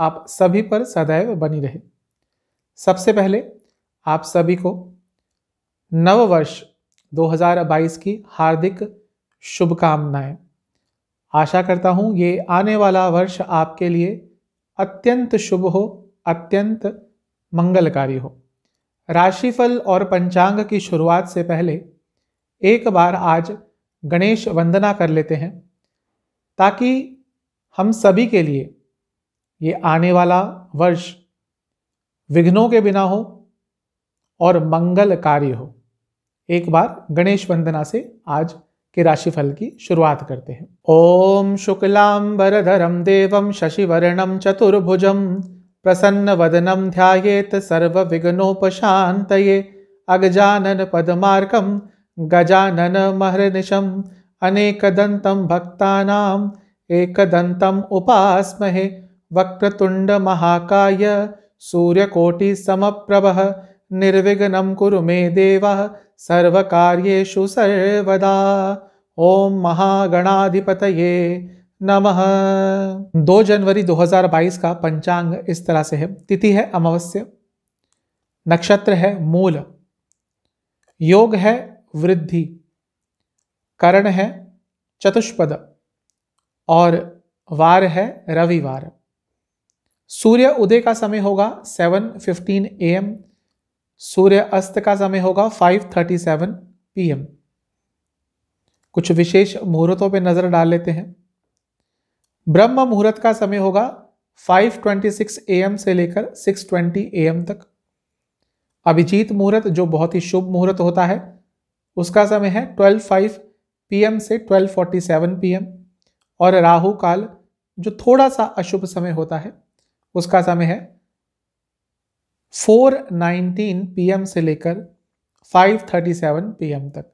आप सभी पर सदैव बनी रहे सबसे पहले आप सभी को नववर्ष 2022 की हार्दिक शुभकामनाएं आशा करता हूँ ये आने वाला वर्ष आपके लिए अत्यंत शुभ हो अत्यंत मंगलकारी हो राशिफल और पंचांग की शुरुआत से पहले एक बार आज गणेश वंदना कर लेते हैं ताकि हम सभी के लिए ये आने वाला वर्ष विघ्नों के बिना हो और मंगल कार्य हो एक बार गणेश वंदना से आज के राशिफल की शुरुआत करते हैं ओम बरधरम देवम शशिवर्णम चतुर्भुजम प्रसन्न वदनम ध्यात सर्व विघ्नोपशांत अगजानन पदमार्कम गजानन महर्निशम भक्ता एक दंतम उपासमहे वक्रतुंड महाकाय सूर्यकोटिसमप्रभः निर्विघ्नं कुरु मे देवः सर्वकार्येषु सर्वदा ओम महागणाधिपतये नमः दो जनवरी 2022 का पंचांग इस तरह से है तिथि है अमावस्या नक्षत्र है मूल योग है वृद्धि करण है चतुष्पद और वार है रविवार सूर्य उदय का समय होगा 7:15 एम सूर्य अस्त का समय होगा 5:37 पीएम कुछ विशेष मुहूर्तों पर नजर डाल लेते हैं ब्रह्म मुहूर्त का समय होगा 5:26 एम से लेकर 6:20 एम तक अभिजीत मुहूर्त जो बहुत ही शुभ मुहूर्त होता है उसका समय है 12:05 पीएम से 12:47 पीएम और राहु काल जो थोड़ा सा अशुभ समय होता है उसका समय है 4:19 पीएम से लेकर 5:37 पीएम तक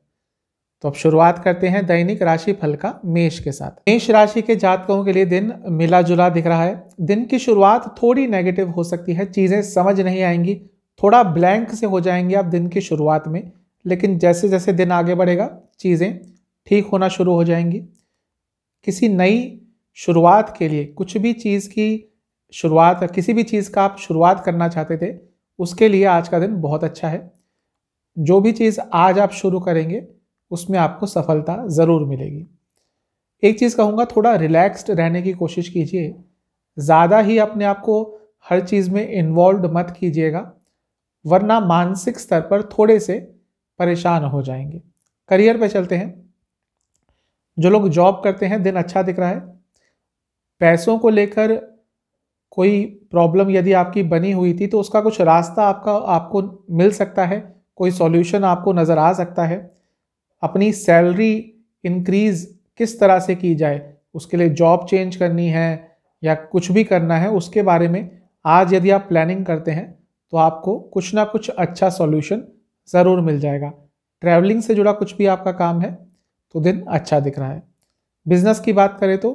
तो अब शुरुआत करते हैं दैनिक राशि फल का मेष के साथ मेष राशि के जातकों के लिए दिन मिला जुला दिख रहा है दिन की शुरुआत थोड़ी नेगेटिव हो सकती है चीज़ें समझ नहीं आएंगी थोड़ा ब्लैंक से हो जाएंगे आप दिन की शुरुआत में लेकिन जैसे जैसे दिन आगे बढ़ेगा चीज़ें ठीक होना शुरू हो जाएंगी किसी नई शुरुआत के लिए कुछ भी चीज़ की शुरुआत किसी भी चीज़ का आप शुरुआत करना चाहते थे उसके लिए आज का दिन बहुत अच्छा है जो भी चीज़ आज आप शुरू करेंगे उसमें आपको सफलता ज़रूर मिलेगी एक चीज़ कहूँगा थोड़ा रिलैक्स्ड रहने की कोशिश कीजिए ज़्यादा ही अपने आप को हर चीज़ में इन्वॉल्व मत कीजिएगा वरना मानसिक स्तर पर थोड़े से परेशान हो जाएंगे करियर पे चलते हैं जो लोग जॉब करते हैं दिन अच्छा दिख रहा है पैसों को लेकर कोई प्रॉब्लम यदि आपकी बनी हुई थी तो उसका कुछ रास्ता आपका आपको मिल सकता है कोई सॉल्यूशन आपको नज़र आ सकता है अपनी सैलरी इंक्रीज़ किस तरह से की जाए उसके लिए जॉब चेंज करनी है या कुछ भी करना है उसके बारे में आज यदि आप प्लानिंग करते हैं तो आपको कुछ ना कुछ अच्छा सॉल्यूशन ज़रूर मिल जाएगा ट्रैवलिंग से जुड़ा कुछ भी आपका काम है तो दिन अच्छा दिख रहा है बिज़नेस की बात करें तो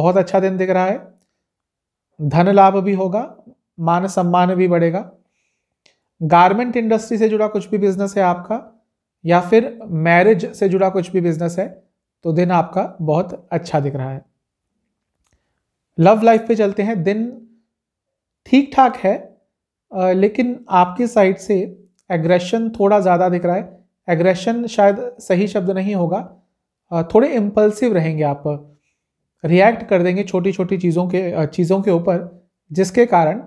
बहुत अच्छा दिन दिख रहा है धन लाभ भी होगा मान सम्मान भी बढ़ेगा गारमेंट इंडस्ट्री से जुड़ा कुछ भी बिजनेस है आपका या फिर मैरिज से जुड़ा कुछ भी बिजनेस है तो दिन आपका बहुत अच्छा दिख रहा है लव लाइफ पे चलते हैं दिन ठीक ठाक है लेकिन आपकी साइड से एग्रेशन थोड़ा ज़्यादा दिख रहा है एग्रेशन शायद सही शब्द नहीं होगा थोड़े इम्पल्सिव रहेंगे आप रिएक्ट कर देंगे छोटी छोटी चीज़ों के चीज़ों के ऊपर जिसके कारण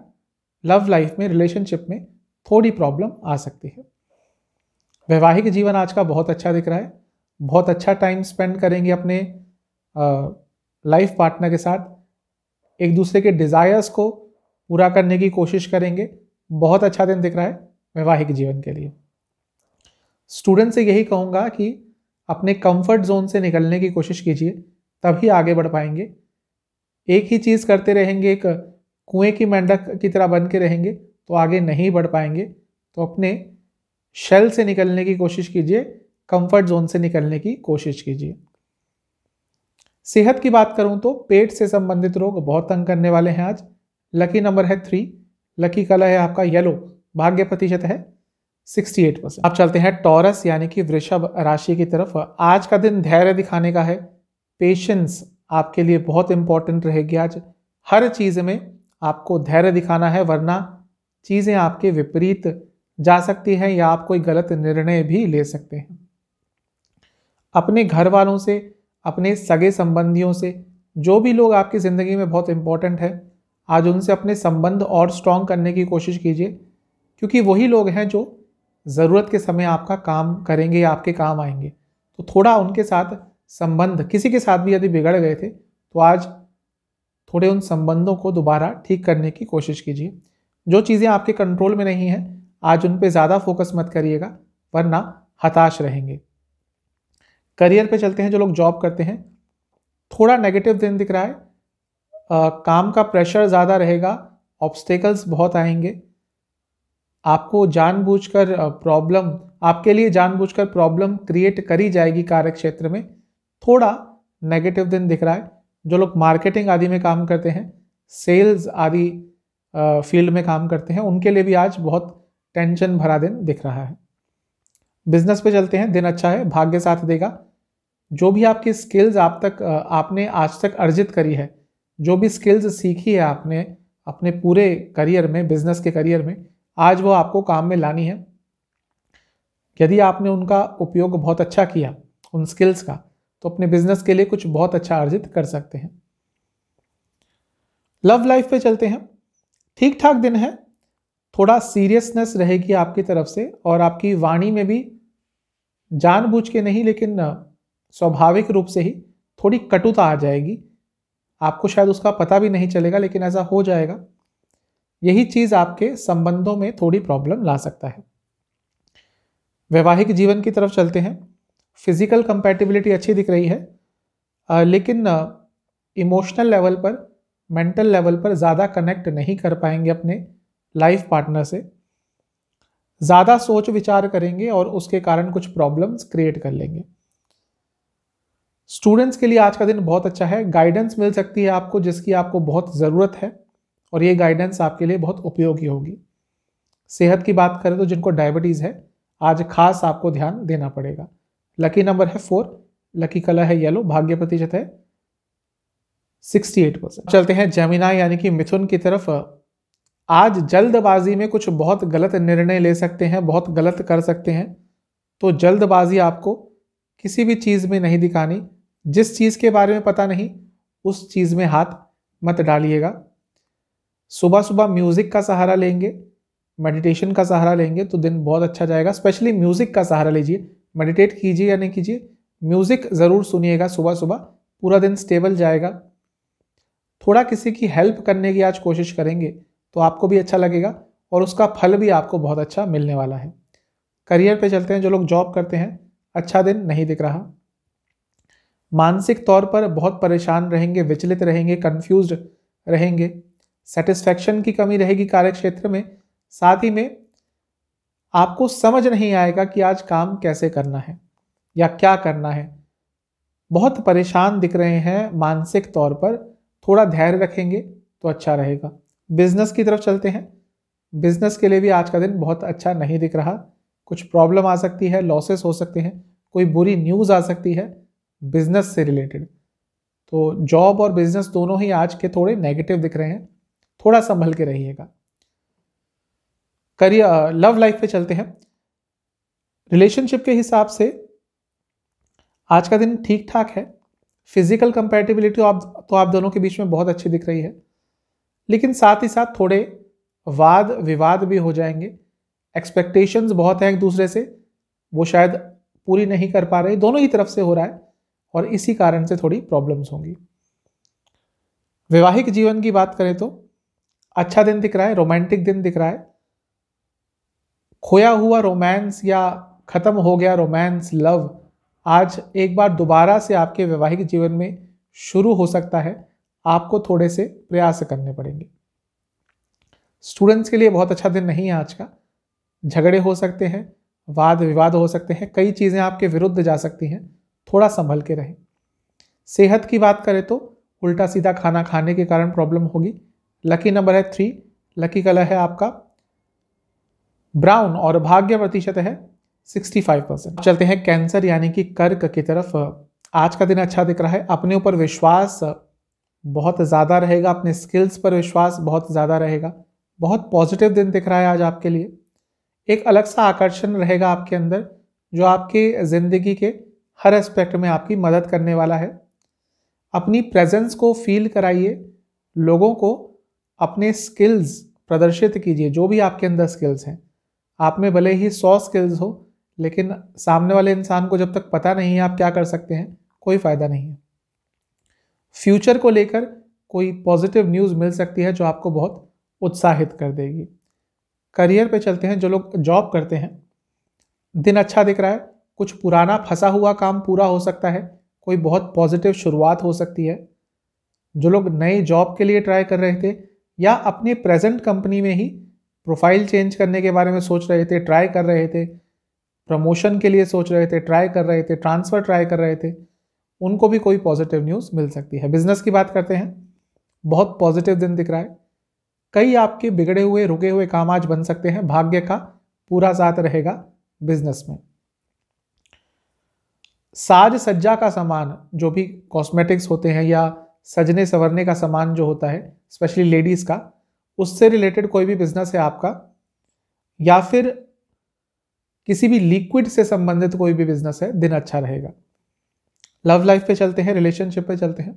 लव लाइफ में रिलेशनशिप में थोड़ी प्रॉब्लम आ सकती है वैवाहिक जीवन आज का बहुत अच्छा दिख रहा है बहुत अच्छा टाइम स्पेंड करेंगे अपने लाइफ पार्टनर के साथ एक दूसरे के डिज़ायर्स को पूरा करने की कोशिश करेंगे बहुत अच्छा दिन दिख रहा है वैवाहिक जीवन के लिए स्टूडेंट से यही कहूँगा कि अपने कंफर्ट जोन से निकलने की कोशिश कीजिए तभी आगे बढ़ पाएंगे एक ही चीज़ करते रहेंगे एक कुएं की मेंढक की तरह बन के रहेंगे तो आगे नहीं बढ़ पाएंगे तो अपने शेल से निकलने की कोशिश कीजिए कंफर्ट जोन से निकलने की कोशिश कीजिए सेहत की बात करूं तो पेट से संबंधित रोग बहुत तंग करने वाले हैं आज लकी नंबर है थ्री लकी कलर है आपका येलो भाग्य प्रतिशत है 68 परसेंट अब चलते हैं टॉरस यानी कि वृषभ राशि की तरफ आज का दिन धैर्य दिखाने का है पेशेंस आपके लिए बहुत इंपॉर्टेंट रहेगी आज हर चीज़ में आपको धैर्य दिखाना है वरना चीज़ें आपके विपरीत जा सकती हैं या आप कोई गलत निर्णय भी ले सकते हैं अपने घर वालों से अपने सगे संबंधियों से जो भी लोग आपकी ज़िंदगी में बहुत इंपॉर्टेंट है आज उनसे अपने संबंध और स्ट्रॉन्ग करने की कोशिश कीजिए क्योंकि वही लोग हैं जो ज़रूरत के समय आपका काम करेंगे या आपके काम आएंगे तो थोड़ा उनके साथ संबंध किसी के साथ भी यदि बिगड़ गए थे तो आज थोड़े उन संबंधों को दोबारा ठीक करने की कोशिश कीजिए जो चीज़ें आपके कंट्रोल में नहीं हैं आज उन पर ज़्यादा फोकस मत करिएगा वरना हताश रहेंगे करियर पे चलते हैं जो लोग जॉब करते हैं थोड़ा नेगेटिव दिन दिख रहा है आ, काम का प्रेशर ज़्यादा रहेगा ऑब्स्टेकल्स बहुत आएंगे आपको जानबूझकर प्रॉब्लम आपके लिए जानबूझकर प्रॉब्लम क्रिएट करी जाएगी कार्य क्षेत्र में थोड़ा नेगेटिव दिन दिख रहा है जो लोग मार्केटिंग आदि में काम करते हैं सेल्स आदि फील्ड में काम करते हैं उनके लिए भी आज बहुत टेंशन भरा दिन दिख रहा है बिजनेस पे चलते हैं दिन अच्छा है भाग्य साथ देगा जो भी आपकी स्किल्स आप तक आपने आज तक अर्जित करी है जो भी स्किल्स सीखी है आपने अपने पूरे करियर में बिजनेस के करियर में आज वो आपको काम में लानी है यदि आपने उनका उपयोग बहुत अच्छा किया उन स्किल्स का तो अपने बिजनेस के लिए कुछ बहुत अच्छा अर्जित कर सकते हैं लव लाइफ पे चलते हैं ठीक ठाक दिन है थोड़ा सीरियसनेस रहेगी आपकी तरफ से और आपकी वाणी में भी जानबूझ के नहीं लेकिन स्वाभाविक रूप से ही थोड़ी कटुता आ जाएगी आपको शायद उसका पता भी नहीं चलेगा लेकिन ऐसा हो जाएगा यही चीज़ आपके संबंधों में थोड़ी प्रॉब्लम ला सकता है वैवाहिक जीवन की तरफ चलते हैं फिज़िकल कंपेटिबिलिटी अच्छी दिख रही है आ, लेकिन इमोशनल लेवल पर मेंटल लेवल पर ज़्यादा कनेक्ट नहीं कर पाएंगे अपने लाइफ पार्टनर से ज़्यादा सोच विचार करेंगे और उसके कारण कुछ प्रॉब्लम्स क्रिएट कर लेंगे स्टूडेंट्स के लिए आज का दिन बहुत अच्छा है गाइडेंस मिल सकती है आपको जिसकी आपको बहुत ज़रूरत है और ये गाइडेंस आपके लिए बहुत उपयोगी होगी सेहत की बात करें तो जिनको डायबिटीज़ है आज खास आपको ध्यान देना पड़ेगा लकी नंबर है फोर लकी कलर है येलो भाग्य प्रतिशत है 68 परसेंट चलते हैं जमीना यानी कि मिथुन की तरफ आज जल्दबाजी में कुछ बहुत गलत निर्णय ले सकते हैं बहुत गलत कर सकते हैं तो जल्दबाजी आपको किसी भी चीज़ में नहीं दिखानी जिस चीज़ के बारे में पता नहीं उस चीज़ में हाथ मत डालिएगा सुबह सुबह म्यूज़िक का सहारा लेंगे मेडिटेशन का सहारा लेंगे तो दिन बहुत अच्छा जाएगा स्पेशली म्यूज़िक का सहारा लीजिए मेडिटेट कीजिए या नहीं कीजिए म्यूज़िक ज़रूर सुनिएगा सुबह सुबह पूरा दिन स्टेबल जाएगा थोड़ा किसी की हेल्प करने की आज कोशिश करेंगे तो आपको भी अच्छा लगेगा और उसका फल भी आपको बहुत अच्छा मिलने वाला है करियर पे चलते हैं जो लोग जॉब करते हैं अच्छा दिन नहीं दिख रहा मानसिक तौर पर बहुत परेशान रहेंगे विचलित रहेंगे कन्फ्यूज रहेंगे सेटिस्फैक्शन की कमी रहेगी कार्य में साथ ही में आपको समझ नहीं आएगा कि आज काम कैसे करना है या क्या करना है बहुत परेशान दिख रहे हैं मानसिक तौर पर थोड़ा धैर्य रखेंगे तो अच्छा रहेगा बिजनेस की तरफ चलते हैं बिजनेस के लिए भी आज का दिन बहुत अच्छा नहीं दिख रहा कुछ प्रॉब्लम आ सकती है लॉसेस हो सकते हैं कोई बुरी न्यूज़ आ सकती है बिजनेस से रिलेटेड तो जॉब और बिजनेस दोनों ही आज के थोड़े नेगेटिव दिख रहे हैं थोड़ा संभल के रहिएगा करियर लव लाइफ पे चलते हैं रिलेशनशिप के हिसाब से आज का दिन ठीक ठाक है फिजिकल कंपेटिबिलिटी आप तो आप दोनों के बीच में बहुत अच्छी दिख रही है लेकिन साथ ही साथ थोड़े वाद विवाद भी हो जाएंगे एक्सपेक्टेशंस बहुत हैं एक दूसरे से वो शायद पूरी नहीं कर पा रहे दोनों ही तरफ से हो रहा है और इसी कारण से थोड़ी प्रॉब्लम्स होंगी वैवाहिक जीवन की बात करें तो अच्छा दिन दिख रहा है रोमांटिक दिन दिख रहा है खोया हुआ रोमांस या ख़त्म हो गया रोमांस लव आज एक बार दोबारा से आपके वैवाहिक जीवन में शुरू हो सकता है आपको थोड़े से प्रयास करने पड़ेंगे स्टूडेंट्स के लिए बहुत अच्छा दिन नहीं है आज का झगड़े हो सकते हैं वाद विवाद हो सकते हैं कई चीज़ें आपके विरुद्ध जा सकती हैं थोड़ा संभल के रहें सेहत की बात करें तो उल्टा सीधा खाना खाने के कारण प्रॉब्लम होगी लकी नंबर है थ्री लकी कलर है आपका ब्राउन और भाग्य प्रतिशत है 65 परसेंट चलते हैं कैंसर यानी कि कर्क की तरफ आज का दिन अच्छा दिख रहा है अपने ऊपर विश्वास बहुत ज़्यादा रहेगा अपने स्किल्स पर विश्वास बहुत ज़्यादा रहेगा बहुत पॉजिटिव दिन दिख रहा है आज आपके लिए एक अलग सा आकर्षण रहेगा आपके अंदर जो आपके ज़िंदगी के हर एस्पेक्ट में आपकी मदद करने वाला है अपनी प्रेजेंस को फील कराइए लोगों को अपने स्किल्स प्रदर्शित कीजिए जो भी आपके अंदर स्किल्स हैं आप में भले ही सौ स्किल्स हो लेकिन सामने वाले इंसान को जब तक पता नहीं है आप क्या कर सकते हैं कोई फ़ायदा नहीं है फ्यूचर को लेकर कोई पॉजिटिव न्यूज़ मिल सकती है जो आपको बहुत उत्साहित कर देगी करियर पे चलते हैं जो लोग जॉब करते हैं दिन अच्छा दिख रहा है कुछ पुराना फंसा हुआ काम पूरा हो सकता है कोई बहुत पॉजिटिव शुरुआत हो सकती है जो लोग नए जॉब के लिए ट्राई कर रहे थे या अपनी प्रेजेंट कंपनी में ही प्रोफाइल चेंज करने के बारे में सोच रहे थे ट्राई कर रहे थे प्रमोशन के लिए सोच रहे थे ट्राई कर रहे थे ट्रांसफ़र ट्राई कर रहे थे उनको भी कोई पॉजिटिव न्यूज़ मिल सकती है बिजनेस की बात करते हैं बहुत पॉजिटिव दिन दिख रहा है कई आपके बिगड़े हुए रुके हुए काम आज बन सकते हैं भाग्य का पूरा साथ रहेगा बिजनेस में साज सज्जा का सामान जो भी कॉस्मेटिक्स होते हैं या सजने संवरने का सामान जो होता है स्पेशली लेडीज़ का उससे रिलेटेड कोई भी बिजनेस है आपका या फिर किसी भी लिक्विड से संबंधित कोई भी बिजनेस है दिन अच्छा रहेगा लव लाइफ पे चलते हैं रिलेशनशिप पे चलते हैं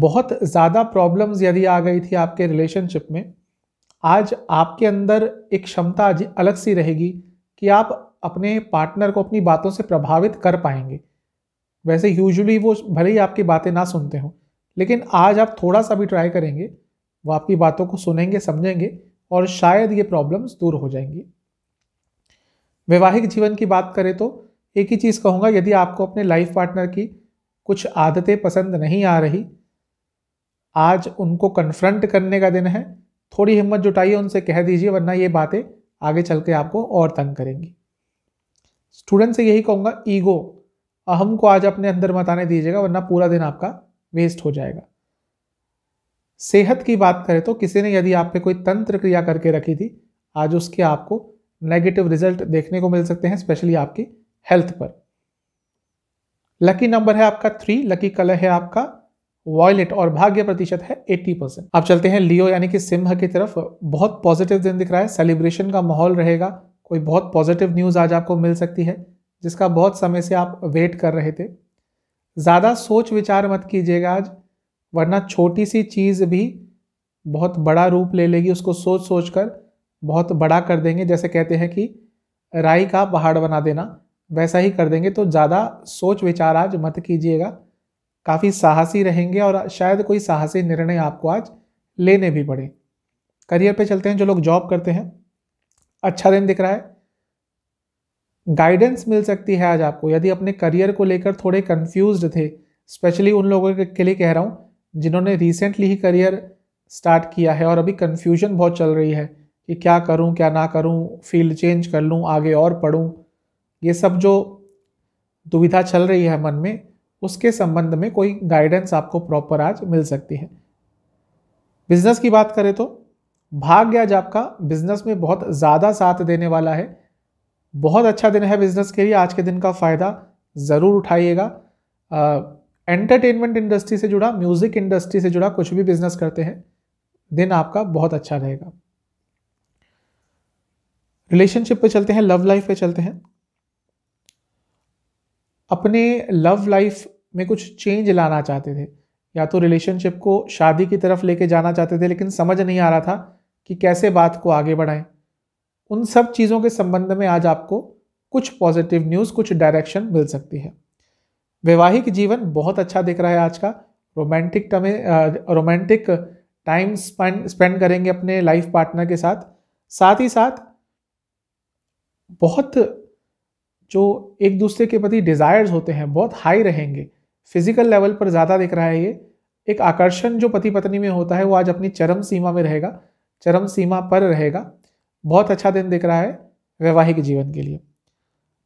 बहुत ज़्यादा प्रॉब्लम्स यदि आ गई थी आपके रिलेशनशिप में आज आपके अंदर एक क्षमता अलग सी रहेगी कि आप अपने पार्टनर को अपनी बातों से प्रभावित कर पाएंगे वैसे यूजुअली वो भले ही आपकी बातें ना सुनते हों लेकिन आज आप थोड़ा सा भी ट्राई करेंगे वो आपकी बातों को सुनेंगे समझेंगे और शायद ये प्रॉब्लम्स दूर हो जाएंगी वैवाहिक जीवन की बात करें तो एक ही चीज़ कहूँगा यदि आपको अपने लाइफ पार्टनर की कुछ आदतें पसंद नहीं आ रही आज उनको कन्फ्रंट करने का दिन है थोड़ी हिम्मत जुटाइए उनसे कह दीजिए वरना ये बातें आगे चल के आपको और तंग करेंगी स्टूडेंट से यही कहूँगा ईगो अहम को आज अपने अंदर मत आने दीजिएगा वरना पूरा दिन आपका वेस्ट हो जाएगा सेहत की बात करें तो किसी ने यदि आप पे कोई तंत्र क्रिया करके रखी थी आज उसके आपको नेगेटिव रिजल्ट देखने को मिल सकते हैं स्पेशली आपकी हेल्थ पर लकी नंबर है आपका थ्री लकी कलर है आपका वॉयलेट और भाग्य प्रतिशत है 80 परसेंट आप चलते हैं लियो यानी कि सिम्ह की तरफ बहुत पॉजिटिव दिन दिख रहा है सेलिब्रेशन का माहौल रहेगा कोई बहुत पॉजिटिव न्यूज़ आज आपको मिल सकती है जिसका बहुत समय से आप वेट कर रहे थे ज़्यादा सोच विचार मत कीजिएगा आज वरना छोटी सी चीज़ भी बहुत बड़ा रूप ले लेगी उसको सोच सोच कर बहुत बड़ा कर देंगे जैसे कहते हैं कि राई का पहाड़ बना देना वैसा ही कर देंगे तो ज़्यादा सोच विचार आज मत कीजिएगा काफ़ी साहसी रहेंगे और शायद कोई साहसी निर्णय आपको आज लेने भी पड़े करियर पे चलते हैं जो लोग जॉब करते हैं अच्छा दिन दिख रहा है गाइडेंस मिल सकती है आज आपको यदि अपने करियर को लेकर थोड़े कन्फ्यूज थे स्पेशली उन लोगों के लिए कह रहा हूँ जिन्होंने रिसेंटली ही करियर स्टार्ट किया है और अभी कन्फ्यूजन बहुत चल रही है कि क्या करूं क्या ना करूं फील्ड चेंज कर लूं आगे और पढ़ूं ये सब जो दुविधा चल रही है मन में उसके संबंध में कोई गाइडेंस आपको प्रॉपर आज मिल सकती है बिजनेस की बात करें तो भाग्य आज आपका बिजनेस में बहुत ज़्यादा साथ देने वाला है बहुत अच्छा दिन है बिजनेस के लिए आज के दिन का फ़ायदा ज़रूर उठाइएगा एंटरटेनमेंट इंडस्ट्री से जुड़ा म्यूज़िक इंडस्ट्री से जुड़ा कुछ भी बिजनेस करते हैं दिन आपका बहुत अच्छा रहेगा रिलेशनशिप पे चलते हैं लव लाइफ पे चलते हैं अपने लव लाइफ में कुछ चेंज लाना चाहते थे या तो रिलेशनशिप को शादी की तरफ लेके जाना चाहते थे लेकिन समझ नहीं आ रहा था कि कैसे बात को आगे बढ़ाएं उन सब चीज़ों के संबंध में आज आपको कुछ पॉजिटिव न्यूज़ कुछ डायरेक्शन मिल सकती है वैवाहिक जीवन बहुत अच्छा दिख रहा है आज का रोमांटिक टमे रोमांटिक टाइम स्पेंड स्पेंड करेंगे अपने लाइफ पार्टनर के साथ साथ ही साथ बहुत जो एक दूसरे के प्रति डिज़ायर्स होते हैं बहुत हाई रहेंगे फिजिकल लेवल पर ज़्यादा दिख रहा है ये एक आकर्षण जो पति पत्नी में होता है वो आज अपनी चरम सीमा में रहेगा चरम सीमा पर रहेगा बहुत अच्छा दिन दिख रहा है वैवाहिक जीवन के लिए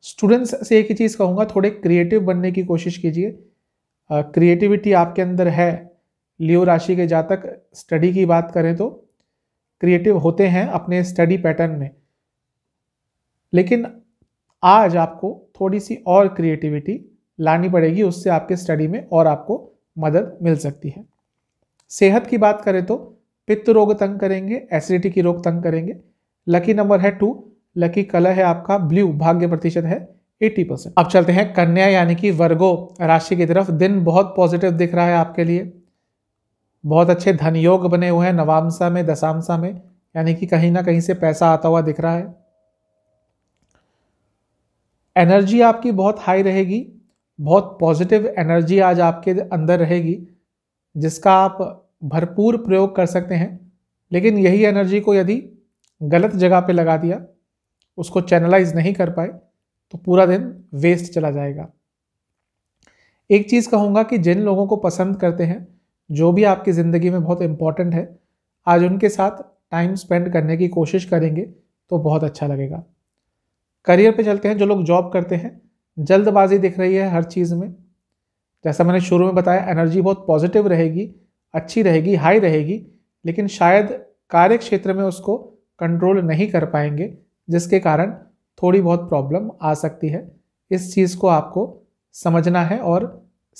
स्टूडेंट्स से एक ही चीज़ कहूँगा थोड़े क्रिएटिव बनने की कोशिश कीजिए क्रिएटिविटी आपके अंदर है लियो राशि के जातक स्टडी की बात करें तो क्रिएटिव होते हैं अपने स्टडी पैटर्न में लेकिन आज आपको थोड़ी सी और क्रिएटिविटी लानी पड़ेगी उससे आपके स्टडी में और आपको मदद मिल सकती है सेहत की बात करें तो पित्त रोग तंग करेंगे एसिडिटी की रोग तंग करेंगे लकी नंबर है टू लकी कलर है आपका ब्लू भाग्य प्रतिशत है 80 परसेंट अब चलते हैं कन्या यानी कि वर्गो राशि की तरफ दिन बहुत पॉजिटिव दिख रहा है आपके लिए बहुत अच्छे धन योग बने हुए हैं नवामसा में दशामसा में यानी कि कहीं ना कहीं से पैसा आता हुआ दिख रहा है एनर्जी आपकी बहुत हाई रहेगी बहुत पॉजिटिव एनर्जी आज आपके अंदर रहेगी जिसका आप भरपूर प्रयोग कर सकते हैं लेकिन यही एनर्जी को यदि गलत जगह पे लगा दिया उसको चैनलाइज नहीं कर पाए तो पूरा दिन वेस्ट चला जाएगा एक चीज़ कहूँगा कि जिन लोगों को पसंद करते हैं जो भी आपकी ज़िंदगी में बहुत इंपॉर्टेंट है आज उनके साथ टाइम स्पेंड करने की कोशिश करेंगे तो बहुत अच्छा लगेगा करियर पे चलते हैं जो लोग जॉब करते हैं जल्दबाजी दिख रही है हर चीज़ में जैसा मैंने शुरू में बताया एनर्जी बहुत पॉजिटिव रहेगी अच्छी रहेगी हाई रहेगी लेकिन शायद कार्य क्षेत्र में उसको कंट्रोल नहीं कर पाएंगे जिसके कारण थोड़ी बहुत प्रॉब्लम आ सकती है इस चीज़ को आपको समझना है और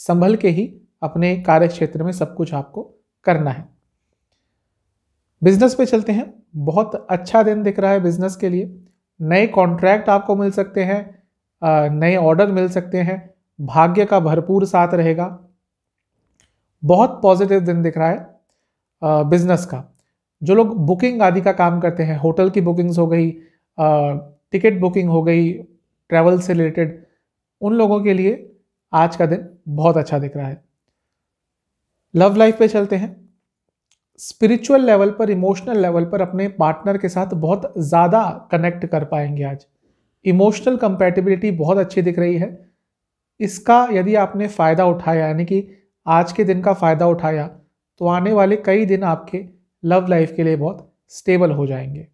संभल के ही अपने कार्य क्षेत्र में सब कुछ आपको करना है बिजनेस पे चलते हैं बहुत अच्छा दिन दिख रहा है बिजनेस के लिए नए कॉन्ट्रैक्ट आपको मिल सकते हैं नए ऑर्डर मिल सकते हैं भाग्य का भरपूर साथ रहेगा बहुत पॉजिटिव दिन दिख रहा है बिजनेस का जो लोग बुकिंग आदि का काम करते हैं होटल की बुकिंग्स हो गई टिकट बुकिंग हो गई ट्रैवल से रिलेटेड उन लोगों के लिए आज का दिन बहुत अच्छा दिख रहा है लव लाइफ पे चलते हैं स्पिरिचुअल लेवल पर इमोशनल लेवल पर अपने पार्टनर के साथ बहुत ज़्यादा कनेक्ट कर पाएंगे आज इमोशनल कंपेटिबिलिटी बहुत अच्छी दिख रही है इसका यदि आपने फ़ायदा उठाया यानी कि आज के दिन का फ़ायदा उठाया तो आने वाले कई दिन आपके लव लाइफ के लिए बहुत स्टेबल हो जाएंगे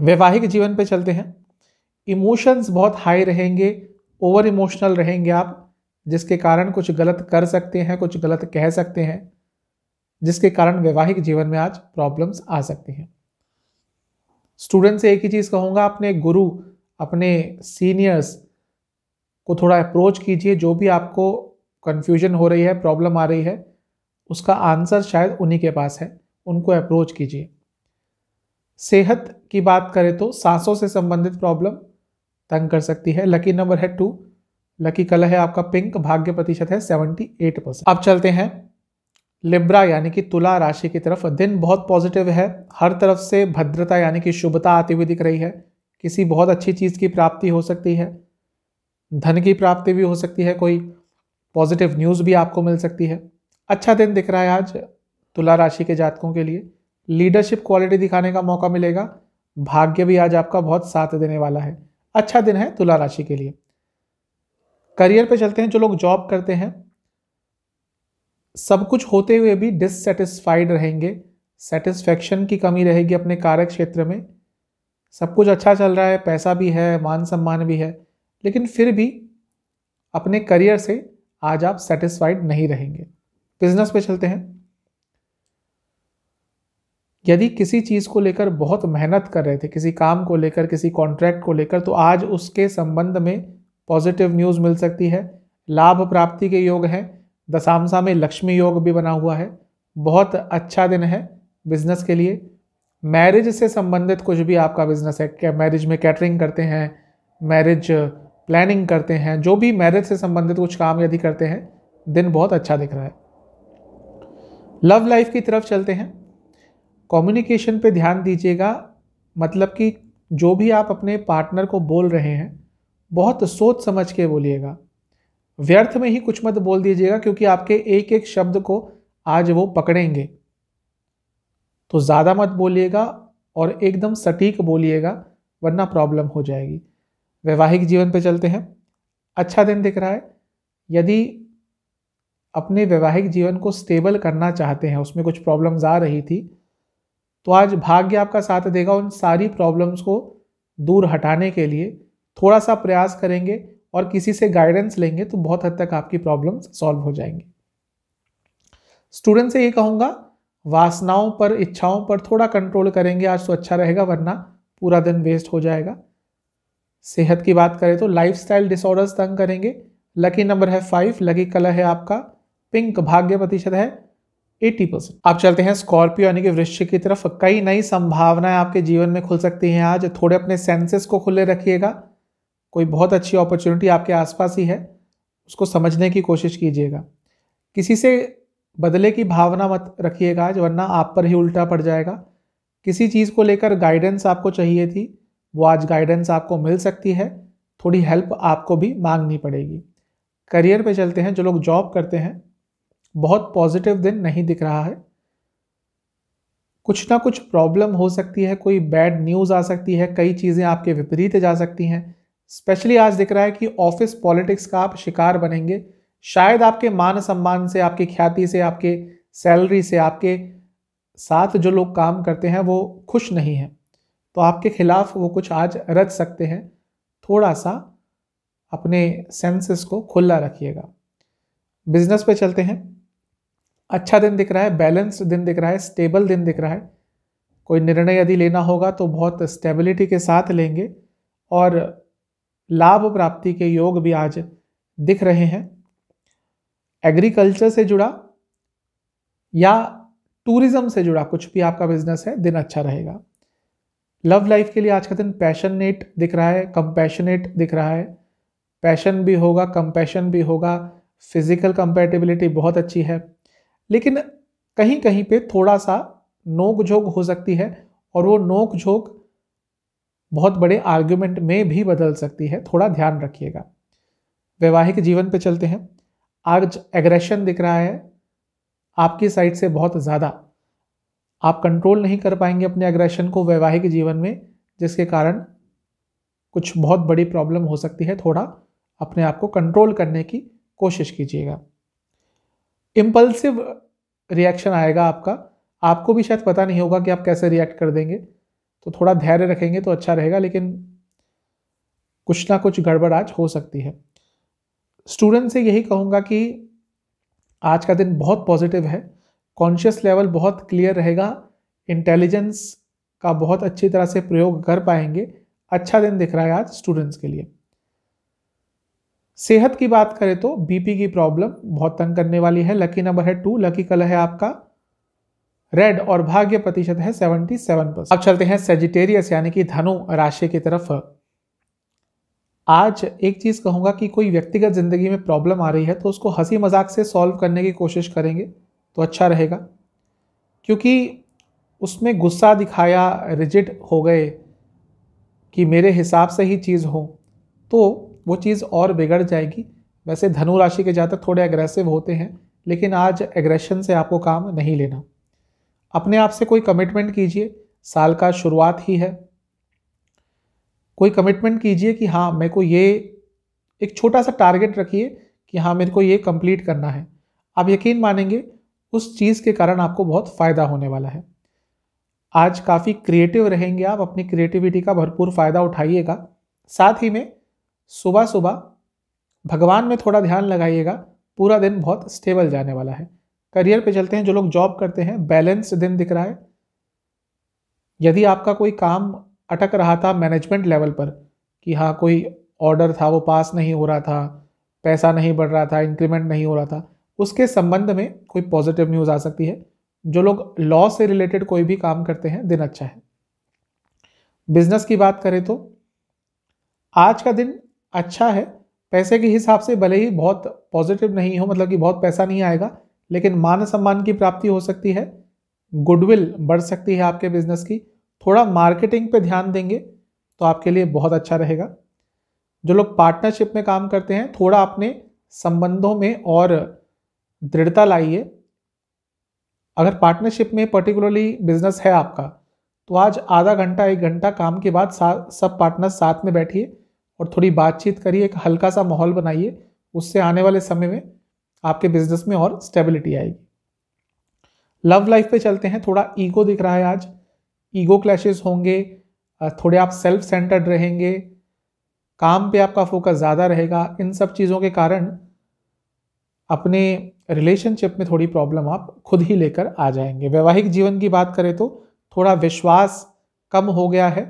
वैवाहिक जीवन पे चलते हैं इमोशंस बहुत हाई रहेंगे ओवर इमोशनल रहेंगे आप जिसके कारण कुछ गलत कर सकते हैं कुछ गलत कह सकते हैं जिसके कारण वैवाहिक जीवन में आज प्रॉब्लम्स आ सकती हैं स्टूडेंट से एक ही चीज़ कहूँगा अपने गुरु अपने सीनियर्स को थोड़ा अप्रोच कीजिए जो भी आपको कन्फ्यूजन हो रही है प्रॉब्लम आ रही है उसका आंसर शायद उन्हीं के पास है उनको अप्रोच कीजिए सेहत की बात करें तो सांसों से संबंधित प्रॉब्लम तंग कर सकती है लकी नंबर है टू लकी कलर है आपका पिंक भाग्य प्रतिशत है सेवेंटी एट परसेंट अब चलते हैं लिब्रा यानी कि तुला राशि की तरफ दिन बहुत पॉजिटिव है हर तरफ से भद्रता यानी कि शुभता आती हुई दिख रही है किसी बहुत अच्छी चीज़ की प्राप्ति हो सकती है धन की प्राप्ति भी हो सकती है कोई पॉजिटिव न्यूज़ भी आपको मिल सकती है अच्छा दिन दिख रहा है आज तुला राशि के जातकों के लिए लीडरशिप क्वालिटी दिखाने का मौका मिलेगा भाग्य भी आज आपका बहुत साथ देने वाला है अच्छा दिन है तुला राशि के लिए करियर पे चलते हैं जो लोग जॉब करते हैं सब कुछ होते हुए भी डिससेटिस्फाइड रहेंगे सेटिस्फेक्शन की कमी रहेगी अपने कार्य क्षेत्र में सब कुछ अच्छा चल रहा है पैसा भी है मान सम्मान भी है लेकिन फिर भी अपने करियर से आज आप सेटिस्फाइड नहीं रहेंगे बिजनेस पे चलते हैं यदि किसी चीज़ को लेकर बहुत मेहनत कर रहे थे किसी काम को लेकर किसी कॉन्ट्रैक्ट को लेकर तो आज उसके संबंध में पॉजिटिव न्यूज़ मिल सकती है लाभ प्राप्ति के योग हैं दशामसा में लक्ष्मी योग भी बना हुआ है बहुत अच्छा दिन है बिजनेस के लिए मैरिज से संबंधित कुछ भी आपका बिजनेस है क्या मैरिज में कैटरिंग करते हैं मैरिज प्लानिंग करते हैं जो भी मैरिज से संबंधित कुछ काम यदि करते हैं दिन बहुत अच्छा दिख रहा है लव लाइफ की तरफ चलते हैं कम्युनिकेशन पे ध्यान दीजिएगा मतलब कि जो भी आप अपने पार्टनर को बोल रहे हैं बहुत सोच समझ के बोलिएगा व्यर्थ में ही कुछ मत बोल दीजिएगा क्योंकि आपके एक एक शब्द को आज वो पकड़ेंगे तो ज़्यादा मत बोलिएगा और एकदम सटीक बोलिएगा वरना प्रॉब्लम हो जाएगी वैवाहिक जीवन पे चलते हैं अच्छा दिन दिख रहा है यदि अपने वैवाहिक जीवन को स्टेबल करना चाहते हैं उसमें कुछ प्रॉब्लम्स आ रही थी तो आज भाग्य आपका साथ देगा उन सारी प्रॉब्लम्स को दूर हटाने के लिए थोड़ा सा प्रयास करेंगे और किसी से गाइडेंस लेंगे तो बहुत हद तक आपकी प्रॉब्लम्स सॉल्व हो जाएंगी स्टूडेंट से ये कहूँगा वासनाओं पर इच्छाओं पर थोड़ा कंट्रोल करेंगे आज तो अच्छा रहेगा वरना पूरा दिन वेस्ट हो जाएगा सेहत की बात करें तो लाइफस्टाइल डिसऑर्डर्स तंग करेंगे लकी नंबर है फाइव लकी कलर है आपका पिंक भाग्य प्रतिशत है 80 परसेंट आप चलते हैं स्कॉर्पियो यानी कि वृश्चिक की तरफ कई नई संभावनाएं आपके जीवन में खुल सकती हैं आज थोड़े अपने सेंसेस को खुले रखिएगा कोई बहुत अच्छी अपॉर्चुनिटी आपके आसपास ही है उसको समझने की कोशिश कीजिएगा किसी से बदले की भावना मत रखिएगा आज वरना आप पर ही उल्टा पड़ जाएगा किसी चीज़ को लेकर गाइडेंस आपको चाहिए थी वो आज गाइडेंस आपको मिल सकती है थोड़ी हेल्प आपको भी मांगनी पड़ेगी करियर पे चलते हैं जो लोग जॉब करते हैं बहुत पॉजिटिव दिन नहीं दिख रहा है कुछ ना कुछ प्रॉब्लम हो सकती है कोई बैड न्यूज़ आ सकती है कई चीज़ें आपके विपरीत जा सकती हैं स्पेशली आज दिख रहा है कि ऑफिस पॉलिटिक्स का आप शिकार बनेंगे शायद आपके मान सम्मान से आपकी ख्याति से आपके सैलरी से आपके साथ जो लोग काम करते हैं वो खुश नहीं हैं तो आपके खिलाफ वो कुछ आज रच सकते हैं थोड़ा सा अपने सेंसेस को खुला रखिएगा बिजनेस पे चलते हैं अच्छा दिन दिख रहा है बैलेंस दिन दिख रहा है स्टेबल दिन दिख रहा है कोई निर्णय यदि लेना होगा तो बहुत स्टेबिलिटी के साथ लेंगे और लाभ प्राप्ति के योग भी आज दिख रहे हैं एग्रीकल्चर से जुड़ा या टूरिज्म से जुड़ा कुछ भी आपका बिजनेस है दिन अच्छा रहेगा लव लाइफ के लिए आज का दिन पैशनेट दिख रहा है कंपैशनेट दिख रहा है पैशन भी होगा कंपैशन भी होगा फिजिकल कंपेटिबिलिटी बहुत अच्छी है लेकिन कहीं कहीं पे थोड़ा सा नोक झोंक हो सकती है और वो नोक झोंक बहुत बड़े आर्ग्यूमेंट में भी बदल सकती है थोड़ा ध्यान रखिएगा वैवाहिक जीवन पे चलते हैं आज एग्रेशन दिख रहा है आपकी साइड से बहुत ज़्यादा आप कंट्रोल नहीं कर पाएंगे अपने एग्रेशन को वैवाहिक जीवन में जिसके कारण कुछ बहुत बड़ी प्रॉब्लम हो सकती है थोड़ा अपने आप को कंट्रोल करने की कोशिश कीजिएगा इम्पल्सिव रिएक्शन आएगा आपका आपको भी शायद पता नहीं होगा कि आप कैसे रिएक्ट कर देंगे तो थोड़ा धैर्य रखेंगे तो अच्छा रहेगा लेकिन कुछ ना कुछ गड़बड़ आज हो सकती है स्टूडेंट से यही कहूँगा कि आज का दिन बहुत पॉजिटिव है कॉन्शियस लेवल बहुत क्लियर रहेगा इंटेलिजेंस का बहुत अच्छी तरह से प्रयोग कर पाएंगे अच्छा दिन दिख रहा है आज स्टूडेंट्स के लिए सेहत की बात करें तो बीपी की प्रॉब्लम बहुत तंग करने वाली है लकी नंबर है टू लकी कलर है आपका रेड और भाग्य प्रतिशत है सेवेंटी सेवन परसेंट अब चलते हैं सेजिटेरियस यानी कि धनु राशि की तरफ आज एक चीज कहूंगा कि कोई व्यक्तिगत जिंदगी में प्रॉब्लम आ रही है तो उसको हंसी मजाक से सॉल्व करने की कोशिश करेंगे तो अच्छा रहेगा क्योंकि उसमें गुस्सा दिखाया रिजिड हो गए कि मेरे हिसाब से ही चीज़ हो तो वो चीज़ और बिगड़ जाएगी वैसे धनु राशि के जातक थोड़े एग्रेसिव होते हैं लेकिन आज एग्रेशन से आपको काम नहीं लेना अपने आप से कोई कमिटमेंट कीजिए साल का शुरुआत ही है कोई कमिटमेंट कीजिए कि हाँ मेरे को ये एक छोटा सा टारगेट रखिए कि हाँ मेरे को ये कंप्लीट करना है आप यकीन मानेंगे उस चीज़ के कारण आपको बहुत फ़ायदा होने वाला है आज काफ़ी क्रिएटिव रहेंगे आप अपनी क्रिएटिविटी का भरपूर फ़ायदा उठाइएगा साथ ही में सुबह सुबह भगवान में थोड़ा ध्यान लगाइएगा पूरा दिन बहुत स्टेबल जाने वाला है करियर पे चलते हैं जो लोग जॉब करते हैं बैलेंस दिन दिख रहा है यदि आपका कोई काम अटक रहा था मैनेजमेंट लेवल पर कि हाँ कोई ऑर्डर था वो पास नहीं हो रहा था पैसा नहीं बढ़ रहा था इंक्रीमेंट नहीं हो रहा था उसके संबंध में कोई पॉजिटिव न्यूज़ आ सकती है जो लोग लॉ से रिलेटेड कोई भी काम करते हैं दिन अच्छा है बिजनेस की बात करें तो आज का दिन अच्छा है पैसे के हिसाब से भले ही बहुत पॉजिटिव नहीं हो मतलब कि बहुत पैसा नहीं आएगा लेकिन मान सम्मान की प्राप्ति हो सकती है गुडविल बढ़ सकती है आपके बिजनेस की थोड़ा मार्केटिंग पे ध्यान देंगे तो आपके लिए बहुत अच्छा रहेगा जो लोग पार्टनरशिप में काम करते हैं थोड़ा अपने संबंधों में और दृढ़ता लाइए अगर पार्टनरशिप में पर्टिकुलरली बिजनेस है आपका तो आज आधा घंटा एक घंटा काम के बाद सब पार्टनर साथ में बैठिए और थोड़ी बातचीत करिए एक हल्का सा माहौल बनाइए उससे आने वाले समय में आपके बिजनेस में और स्टेबिलिटी आएगी लव लाइफ पे चलते हैं थोड़ा ईगो दिख रहा है आज ईगो क्लैशेस होंगे थोड़े आप सेल्फ सेंटर्ड रहेंगे काम पे आपका फोकस ज़्यादा रहेगा इन सब चीज़ों के कारण अपने रिलेशनशिप में थोड़ी प्रॉब्लम आप खुद ही लेकर आ जाएंगे वैवाहिक जीवन की बात करें तो थोड़ा विश्वास कम हो गया है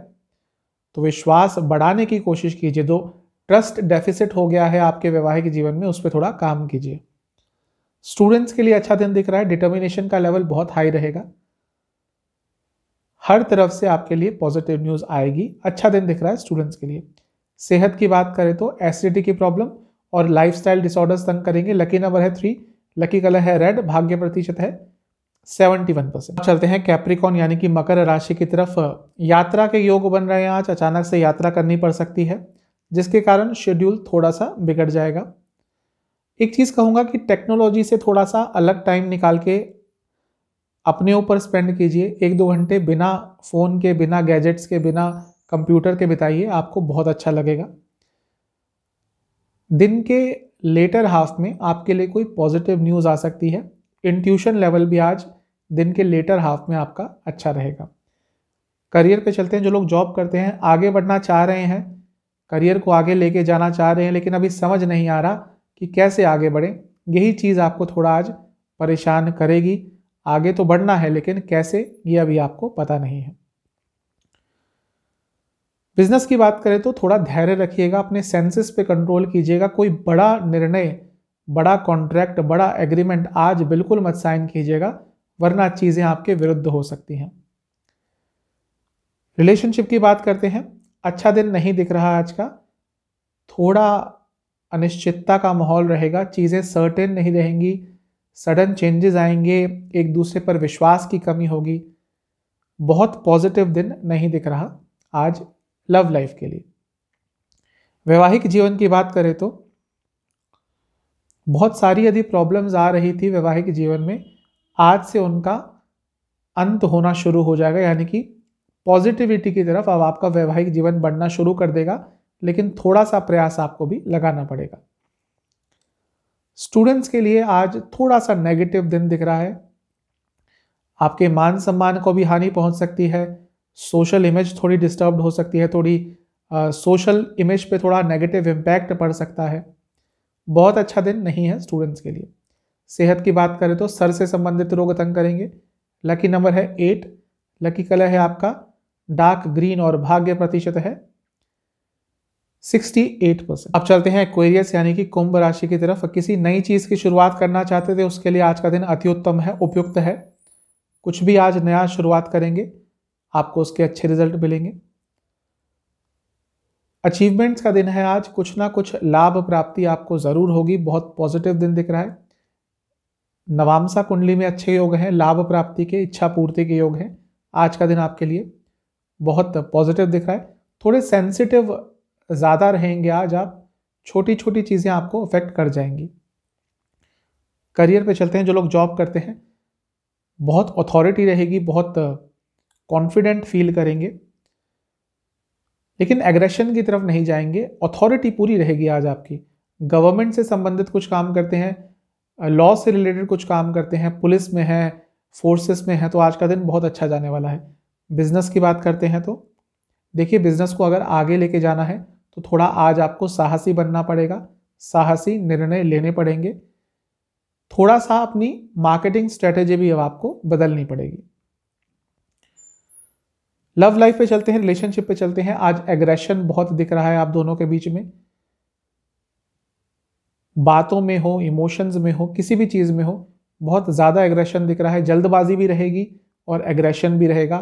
तो विश्वास बढ़ाने की कोशिश कीजिए जो ट्रस्ट डेफिसिट हो गया है आपके वैवाहिक जीवन में उस पर थोड़ा काम कीजिए स्टूडेंट्स के लिए अच्छा दिन दिख रहा है डिटर्मिनेशन का लेवल बहुत हाई रहेगा हर तरफ से आपके लिए पॉजिटिव न्यूज़ आएगी अच्छा दिन दिख रहा है स्टूडेंट्स के लिए सेहत की बात करें तो एसिडिटी की प्रॉब्लम और लाइफ डिसऑर्डर्स तंग करेंगे लकी नंबर है थ्री लकी कलर है रेड भाग्य प्रतिशत है 71 परसेंट चलते हैं कैप्रिकॉन यानी कि मकर राशि की तरफ यात्रा के योग बन रहे हैं आज अचानक से यात्रा करनी पड़ सकती है जिसके कारण शेड्यूल थोड़ा सा बिगड़ जाएगा एक चीज़ कहूंगा कि टेक्नोलॉजी से थोड़ा सा अलग टाइम निकाल के अपने ऊपर स्पेंड कीजिए एक दो घंटे बिना फ़ोन के बिना गैजेट्स के बिना कंप्यूटर के बिताइए आपको बहुत अच्छा लगेगा दिन के लेटर हाफ में आपके लिए कोई पॉजिटिव न्यूज़ आ सकती है इंट्यूशन लेवल भी आज दिन के लेटर हाफ में आपका अच्छा रहेगा करियर पे चलते हैं जो लोग जॉब करते हैं आगे बढ़ना चाह रहे हैं करियर को आगे लेके जाना चाह रहे हैं लेकिन अभी समझ नहीं आ रहा कि कैसे आगे बढ़ें यही चीज़ आपको थोड़ा आज परेशान करेगी आगे तो बढ़ना है लेकिन कैसे ये अभी आपको पता नहीं है बिजनेस की बात करें तो थोड़ा धैर्य रखिएगा अपने सेंसेस पे कंट्रोल कीजिएगा कोई बड़ा निर्णय बड़ा कॉन्ट्रैक्ट बड़ा एग्रीमेंट आज बिल्कुल मत साइन कीजिएगा वरना चीज़ें आपके विरुद्ध हो सकती हैं रिलेशनशिप की बात करते हैं अच्छा दिन नहीं दिख रहा आज का थोड़ा अनिश्चितता का माहौल रहेगा चीज़ें सर्टेन नहीं रहेंगी सडन चेंजेस आएंगे एक दूसरे पर विश्वास की कमी होगी बहुत पॉजिटिव दिन नहीं दिख रहा आज लव लाइफ के लिए वैवाहिक जीवन की बात करें तो बहुत सारी यदि प्रॉब्लम्स आ रही थी वैवाहिक जीवन में आज से उनका अंत होना शुरू हो जाएगा यानी कि पॉजिटिविटी की तरफ अब आपका वैवाहिक जीवन बढ़ना शुरू कर देगा लेकिन थोड़ा सा प्रयास आपको भी लगाना पड़ेगा स्टूडेंट्स के लिए आज थोड़ा सा नेगेटिव दिन दिख रहा है आपके मान सम्मान को भी हानि पहुंच सकती है सोशल इमेज थोड़ी डिस्टर्ब हो सकती है थोड़ी सोशल इमेज पे थोड़ा नेगेटिव इम्पैक्ट पड़ सकता है बहुत अच्छा दिन नहीं है स्टूडेंट्स के लिए सेहत की बात करें तो सर से संबंधित रोग तंग करेंगे लकी नंबर है एट लकी कलर है आपका डार्क ग्रीन और भाग्य प्रतिशत है 68 परसेंट अब चलते हैं एक्वेरियस यानी कि कुंभ राशि की तरफ किसी नई चीज़ की शुरुआत करना चाहते थे उसके लिए आज का दिन अति उत्तम है उपयुक्त है कुछ भी आज नया शुरुआत करेंगे आपको उसके अच्छे रिजल्ट मिलेंगे अचीवमेंट्स का दिन है आज कुछ ना कुछ लाभ प्राप्ति आपको ज़रूर होगी बहुत पॉजिटिव दिन दिख रहा है नवामसा कुंडली में अच्छे योग हैं लाभ प्राप्ति के इच्छा पूर्ति के योग हैं आज का दिन आपके लिए बहुत पॉजिटिव दिख रहा है थोड़े सेंसिटिव ज़्यादा रहेंगे आज आप छोटी छोटी चीज़ें आपको अफेक्ट कर जाएंगी करियर पे चलते हैं जो लोग जॉब करते हैं बहुत अथॉरिटी रहेगी बहुत कॉन्फिडेंट फील करेंगे लेकिन एग्रेशन की तरफ नहीं जाएंगे अथॉरिटी पूरी रहेगी आज आपकी गवर्नमेंट से संबंधित कुछ काम करते हैं लॉ से रिलेटेड कुछ काम करते हैं पुलिस में है फोर्सेस में है तो आज का दिन बहुत अच्छा जाने वाला है बिजनेस की बात करते हैं तो देखिए बिजनेस को अगर आगे लेके जाना है तो थोड़ा आज आपको साहसी बनना पड़ेगा साहसी निर्णय लेने पड़ेंगे थोड़ा सा अपनी मार्केटिंग स्ट्रेटेजी भी अब आपको बदलनी पड़ेगी लव लाइफ पे चलते हैं रिलेशनशिप पे चलते हैं आज एग्रेशन बहुत दिख रहा है आप दोनों के बीच में बातों में हो इमोशंस में हो किसी भी चीज़ में हो बहुत ज़्यादा एग्रेशन दिख रहा है जल्दबाजी भी रहेगी और एग्रेशन भी रहेगा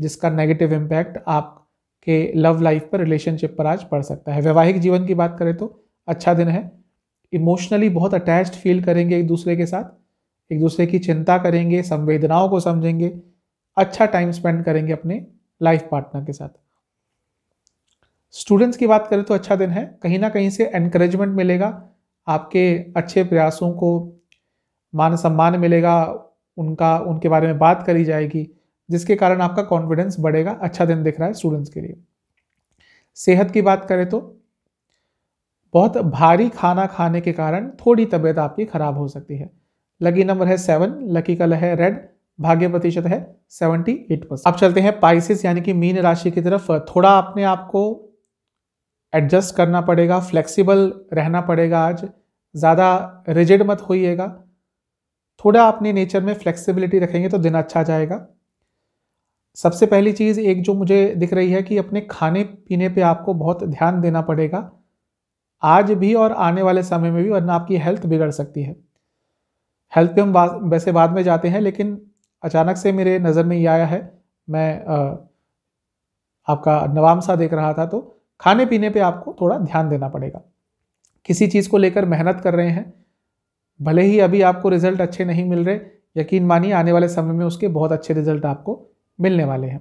जिसका नेगेटिव इम्पैक्ट आपके लव लाइफ पर रिलेशनशिप पर आज पड़ सकता है वैवाहिक जीवन की बात करें तो अच्छा दिन है इमोशनली बहुत अटैच्ड फील करेंगे एक दूसरे के साथ एक दूसरे की चिंता करेंगे संवेदनाओं को समझेंगे अच्छा टाइम स्पेंड करेंगे अपने लाइफ पार्टनर के साथ स्टूडेंट्स की बात करें तो अच्छा दिन है कहीं ना कहीं से एनकरेजमेंट मिलेगा आपके अच्छे प्रयासों को मान सम्मान मिलेगा उनका उनके बारे में बात करी जाएगी जिसके कारण आपका कॉन्फिडेंस बढ़ेगा अच्छा दिन दिख रहा है स्टूडेंट्स के लिए सेहत की बात करें तो बहुत भारी खाना खाने के कारण थोड़ी तबीयत आपकी खराब हो सकती है लकी नंबर है सेवन लकी कलर है रेड भाग्य प्रतिशत है 78 परसेंट अब चलते हैं पाइसिस यानी कि मीन राशि की तरफ थोड़ा अपने आप को एडजस्ट करना पड़ेगा फ्लेक्सिबल रहना पड़ेगा आज ज़्यादा रिजिड मत होइएगा थोड़ा अपने नेचर में फ्लेक्सिबिलिटी रखेंगे तो दिन अच्छा जाएगा सबसे पहली चीज़ एक जो मुझे दिख रही है कि अपने खाने पीने पे आपको बहुत ध्यान देना पड़ेगा आज भी और आने वाले समय में भी वरना आपकी हेल्थ बिगड़ सकती है हेल्थ पे हम वैसे बाद में जाते हैं लेकिन अचानक से मेरे नज़र में ये आया है मैं आ, आपका सा देख रहा था तो खाने पीने पे आपको थोड़ा ध्यान देना पड़ेगा किसी चीज़ को लेकर मेहनत कर रहे हैं भले ही अभी आपको रिजल्ट अच्छे नहीं मिल रहे यकीन मानिए आने वाले समय में उसके बहुत अच्छे रिजल्ट आपको मिलने वाले हैं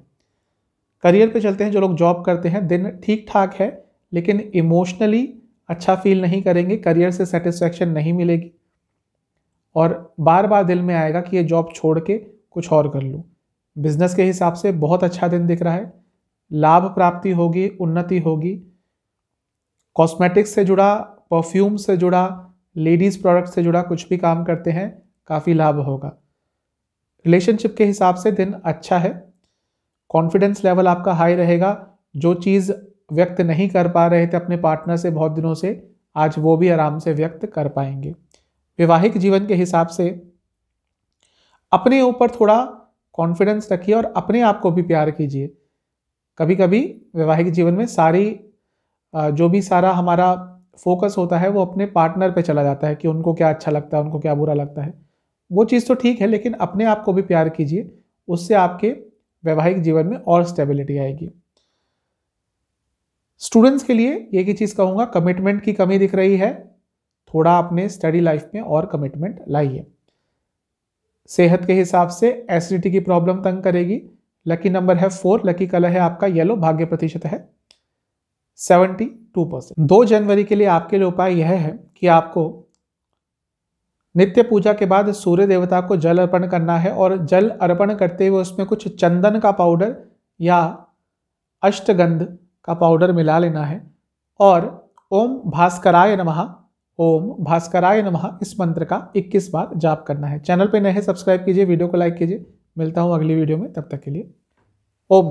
करियर पे चलते हैं जो लोग जॉब करते हैं दिन ठीक ठाक है लेकिन इमोशनली अच्छा फील नहीं करेंगे करियर से सेटिस्फेक्शन नहीं मिलेगी और बार बार दिल में आएगा कि ये जॉब छोड़ के कुछ और कर लूँ बिजनेस के हिसाब से बहुत अच्छा दिन दिख रहा है लाभ प्राप्ति होगी उन्नति होगी कॉस्मेटिक्स से जुड़ा परफ्यूम से जुड़ा लेडीज़ प्रोडक्ट से जुड़ा कुछ भी काम करते हैं काफ़ी लाभ होगा रिलेशनशिप के हिसाब से दिन अच्छा है कॉन्फिडेंस लेवल आपका हाई रहेगा जो चीज़ व्यक्त नहीं कर पा रहे थे अपने पार्टनर से बहुत दिनों से आज वो भी आराम से व्यक्त कर पाएंगे वैवाहिक जीवन के हिसाब से अपने ऊपर थोड़ा कॉन्फिडेंस रखिए और अपने आप को भी प्यार कीजिए कभी कभी वैवाहिक जीवन में सारी जो भी सारा हमारा फोकस होता है वो अपने पार्टनर पे चला जाता है कि उनको क्या अच्छा लगता है उनको क्या बुरा लगता है वो चीज़ तो ठीक है लेकिन अपने आप को भी प्यार कीजिए उससे आपके वैवाहिक जीवन में और स्टेबिलिटी आएगी स्टूडेंट्स के लिए एक ही चीज़ कहूँगा कमिटमेंट की कमी दिख रही है थोड़ा अपने स्टडी लाइफ में और कमिटमेंट लाइए सेहत के हिसाब से एसिडिटी की प्रॉब्लम तंग करेगी लकी नंबर है फोर लकी कलर है आपका येलो भाग्य प्रतिशत है सेवेंटी टू परसेंट दो जनवरी के लिए आपके लिए उपाय यह है कि आपको नित्य पूजा के बाद सूर्य देवता को जल अर्पण करना है और जल अर्पण करते हुए उसमें कुछ चंदन का पाउडर या अष्टगंध का पाउडर मिला लेना है और ओम भास्कराय नमः ओम भास्कराय नमः इस मंत्र का 21 बार जाप करना है चैनल पर नए हैं सब्सक्राइब कीजिए वीडियो को लाइक कीजिए मिलता हूँ अगली वीडियो में तब तक के लिए ओम